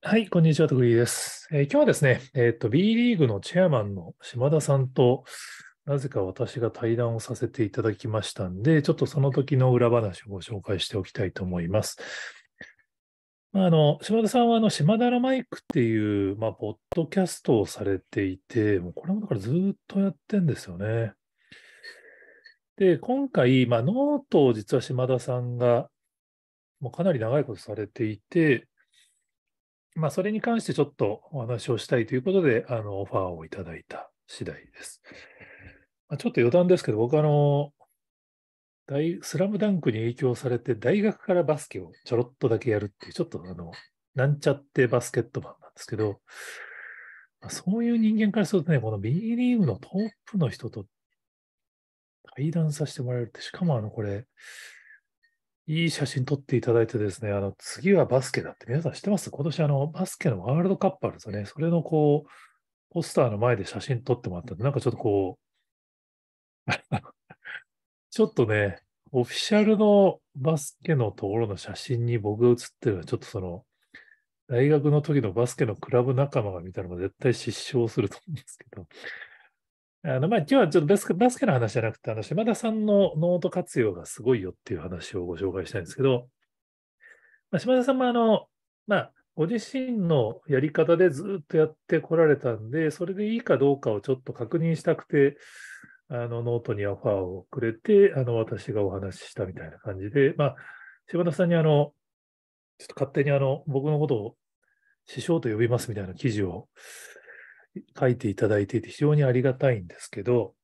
はい、こんにちは、徳井です。えー、今日はですね、えーと、B リーグのチェアマンの島田さんと、なぜか私が対談をさせていただきましたんで、ちょっとその時の裏話をご紹介しておきたいと思います。まあ、あの島田さんはあの島田らマイクっていう、まあ、ポッドキャストをされていて、もうこれもだからずっとやってんですよね。で、今回、まあ、ノートを実は島田さんがもうかなり長いことされていて、まあ、それに関してちょっとお話をしたいということで、あのオファーをいただいた次第です。まあ、ちょっと余談ですけど、僕あの、大スラムダンクに影響されて、大学からバスケをちょろっとだけやるっていう、ちょっとあの、なんちゃってバスケットマンなんですけど、まあ、そういう人間からするとね、この B リーグのトップの人と対談させてもらえるって、しかもあの、これ、いい写真撮っていただいてですね、あの次はバスケだって、皆さん知ってます今年あのバスケのワールドカップあるんですよね。それのこう、ポスターの前で写真撮ってもらったんで、なんかちょっとこう、ちょっとね、オフィシャルのバスケのところの写真に僕が写ってるのは、ちょっとその、大学の時のバスケのクラブ仲間が見たのが絶対失笑すると思うんですけど、あのまあ、今日はちょっとバスケバスケの話じゃなくて、あの島田さんのノート活用がすごいよっていう話をご紹介したいんですけど、まあ、島田さんもあの、まあ、ご自身のやり方でずっとやってこられたんで、それでいいかどうかをちょっと確認したくて、あのノートにオファーをくれて、あの私がお話ししたみたいな感じで、まあ、島田さんにあの、ちょっと勝手にあの僕のことを師匠と呼びますみたいな記事を書いていただいていて非常にありがたいんですけど、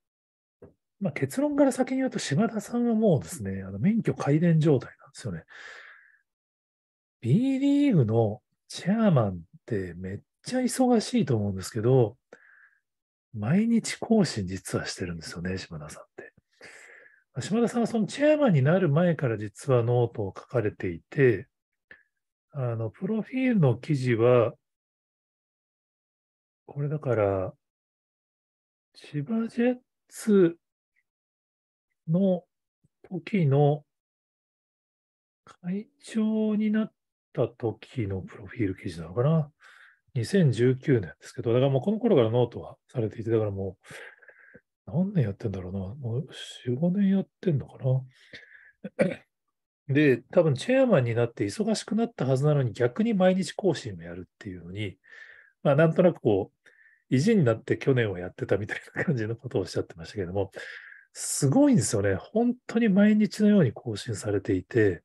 まあ、結論から先に言うと島田さんはもうですね、あの免許改伝状態なんですよね。B リーグのチェアマンってめっちゃ忙しいと思うんですけど、毎日更新実はしてるんですよね、島田さんって。島田さんはそのチェアマンになる前から実はノートを書かれていて、あの、プロフィールの記事は、これだから、千葉ジェッツの時の会長になった時のプロフィール記事なのかな。2019年ですけど、だからもうこの頃からノートはされていて、だからもう何年やってんだろうな。もう4、5年やってんのかな。で、多分チェアマンになって忙しくなったはずなのに逆に毎日更新もやるっていうのに、まあなんとなくこう意地になって去年をやってたみたいな感じのことをおっしゃってましたけども、すごいんですよね。本当に毎日のように更新されていて、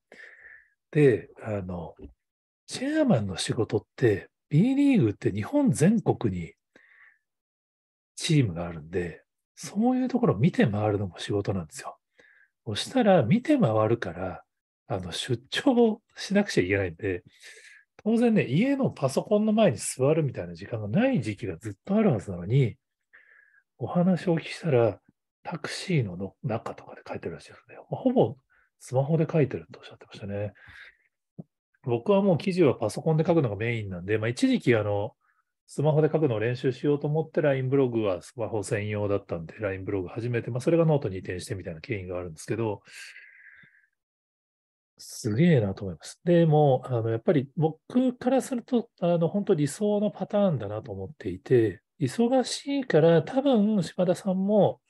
で、あの、チェアマンの仕事って、B リーグって日本全国にチームがあるんで、そういうところを見て回るのも仕事なんですよ。そしたら、見て回るから、あの、出張しなくちゃいけないんで、当然ね、家のパソコンの前に座るみたいな時間がない時期がずっとあるはずなのに、お話をお聞きしたら、タクシーの中とかで書いてるらしいですね。まほぼスマホで書いてるとおっしゃってましたね。僕はもう記事はパソコンで書くのがメインなんで、まあ、一時期あの、スマホで書くのを練習しようと思って LINE ブログはスマホ専用だったんで LINE ブログ始めて、まあ、それがノートに移転してみたいな経緯があるんですけど、すげえなと思います。でも、あのやっぱり僕からすると、あの本当理想のパターンだなと思っていて、忙しいから、多分島田さんも、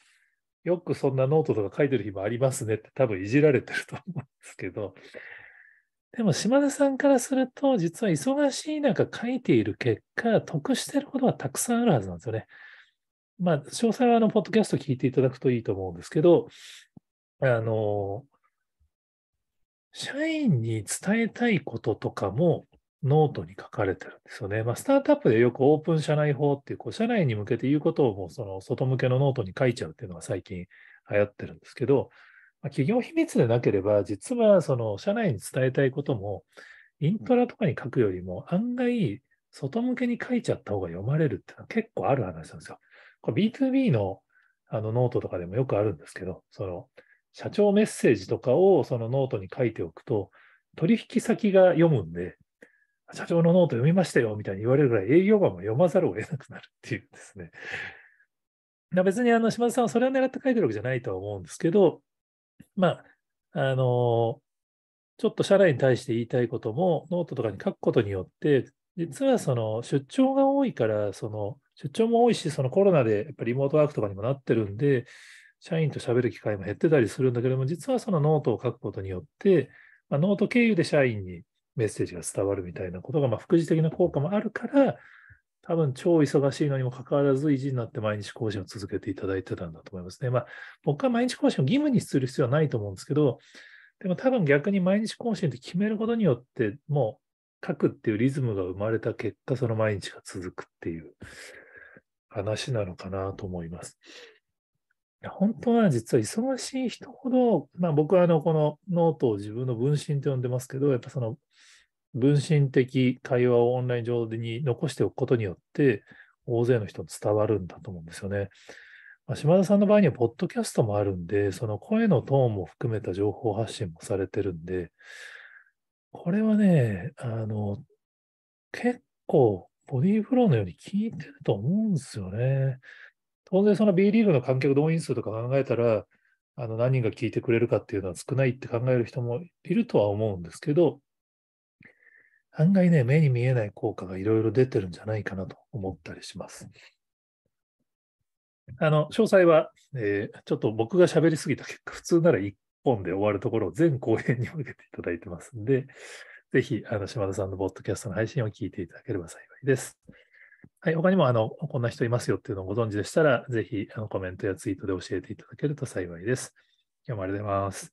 よくそんなノートとか書いてる日もありますねって多分いじられてると思うんですけど、でも島田さんからすると、実は忙しい中書いている結果、得してることはたくさんあるはずなんですよね。まあ、詳細はあの、ポッドキャスト聞いていただくといいと思うんですけど、あの、社員に伝えたいこととかもノートに書かれてるんですよね。まあ、スタートアップでよくオープン社内法っていう、こう社内に向けて言うことをもうその外向けのノートに書いちゃうっていうのが最近流行ってるんですけど、まあ、企業秘密でなければ、実はその社内に伝えたいことも、イントラとかに書くよりも案外、外向けに書いちゃった方が読まれるっていうのは結構ある話なんですよ。これ B2B のあのノートとかでもよくあるんですけど、その社長メッセージとかをそのノートに書いておくと、取引先が読むんで、社長のノート読みましたよみたいに言われるぐらい営業マンも読まざるを得なくなるっていうですね。別にあの島田さんはそれを狙って書いてるわけじゃないとは思うんですけど、まあ、あの、ちょっと社内に対して言いたいこともノートとかに書くことによって、実はその出張が多いから、その出張も多いし、そのコロナでやっぱりリモートワークとかにもなってるんで、社員と喋る機会も減ってたりするんだけども、実はそのノートを書くことによって、まあ、ノート経由で社員にメッセージが伝わるみたいなことが、まあ、副次的な効果もあるから、多分超忙しいのにもかかわらず、維持になって毎日更新を続けていただいてたんだと思いますね。まあ、僕は毎日更新を義務にする必要はないと思うんですけど、でも多分逆に毎日更新って決めることによって、もう書くっていうリズムが生まれた結果、その毎日が続くっていう話なのかなと思います。や本当は実は忙しい人ほど、まあ、僕はあのこのノートを自分の分身と呼んでますけどやっぱその分身的会話をオンライン上に残しておくことによって大勢の人に伝わるんだと思うんですよね。まあ、島田さんの場合にはポッドキャストもあるんでその声のトーンも含めた情報発信もされてるんでこれはねあの結構ボディーフローのように効いてると思うんですよね。当然その B リーグの観客動員数とか考えたら、あの何人が聞いてくれるかっていうのは少ないって考える人もいるとは思うんですけど、案外ね、目に見えない効果がいろいろ出てるんじゃないかなと思ったりします。あの、詳細は、えー、ちょっと僕が喋りすぎた結果、普通なら1本で終わるところを全公演に向けていただいてますんで、ぜひ、あの、島田さんのポッドキャストの配信を聞いていただければ幸いです。はい、他にもあのこんな人いますよっていうのをご存知でしたら、ぜひあのコメントやツイートで教えていただけると幸いです。今日もありがとうございます。